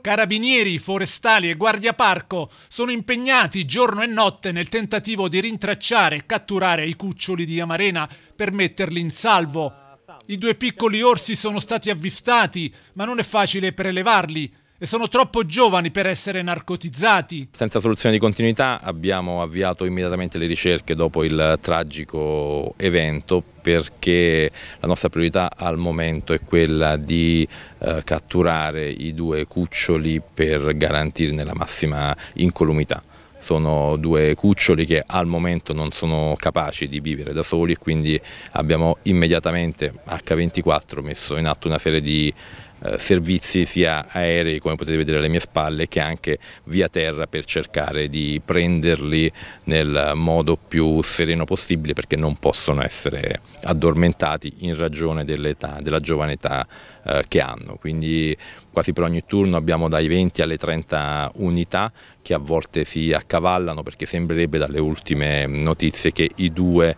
Carabinieri, forestali e guardiaparco sono impegnati giorno e notte nel tentativo di rintracciare e catturare i cuccioli di Amarena per metterli in salvo. I due piccoli orsi sono stati avvistati, ma non è facile prelevarli e sono troppo giovani per essere narcotizzati. Senza soluzione di continuità abbiamo avviato immediatamente le ricerche dopo il tragico evento perché la nostra priorità al momento è quella di eh, catturare i due cuccioli per garantirne la massima incolumità sono due cuccioli che al momento non sono capaci di vivere da soli e quindi abbiamo immediatamente H24 messo in atto una serie di eh, servizi sia aerei come potete vedere alle mie spalle che anche via terra per cercare di prenderli nel modo più sereno possibile perché non possono essere addormentati in ragione dell della giovane età eh, che hanno. Quindi quasi per ogni turno abbiamo dai 20 alle 30 unità che a volte si accavallano perché sembrerebbe dalle ultime notizie che i due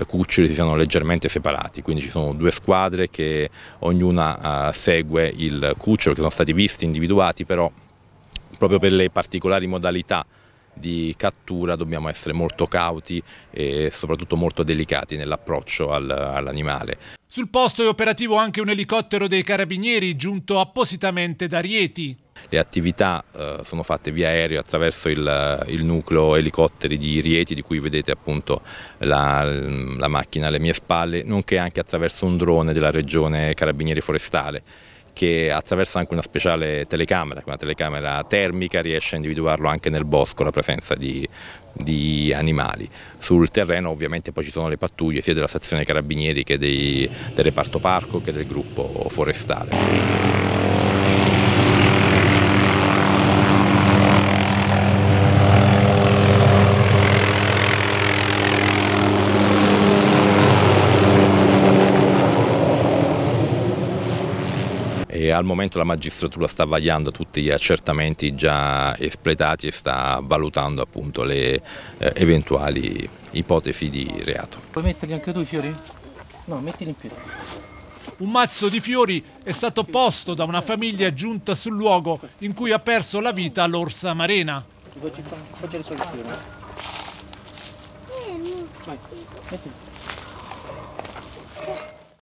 eh, cuccioli si siano leggermente separati, quindi ci sono due squadre che ognuna eh, segue il cucciolo, che sono stati visti, individuati, però proprio per le particolari modalità di cattura dobbiamo essere molto cauti e soprattutto molto delicati nell'approccio all'animale. Sul posto è operativo anche un elicottero dei carabinieri giunto appositamente da Rieti le attività eh, sono fatte via aereo attraverso il, il, nucleo elicotteri di Rieti di cui vedete appunto la, la macchina alle mie spalle, nonché anche attraverso un drone della regione Carabinieri Forestale che attraverso anche una speciale telecamera, una telecamera termica riesce a individuarlo anche nel bosco la presenza di, di, animali. Sul terreno ovviamente poi ci sono le pattuglie sia della stazione carabinieri che dei, del reparto parco che del gruppo forestale. e al momento la magistratura sta vagliando tutti gli accertamenti già espletati e sta valutando appunto le eh, eventuali ipotesi di reato. Puoi metterli anche tu i fiori? No, mettili in piedi. Un mazzo di fiori è stato posto da una famiglia giunta sul luogo in cui ha perso la vita l'orsa marena. Ti faccio risolvere. Eh, Vai, mettili.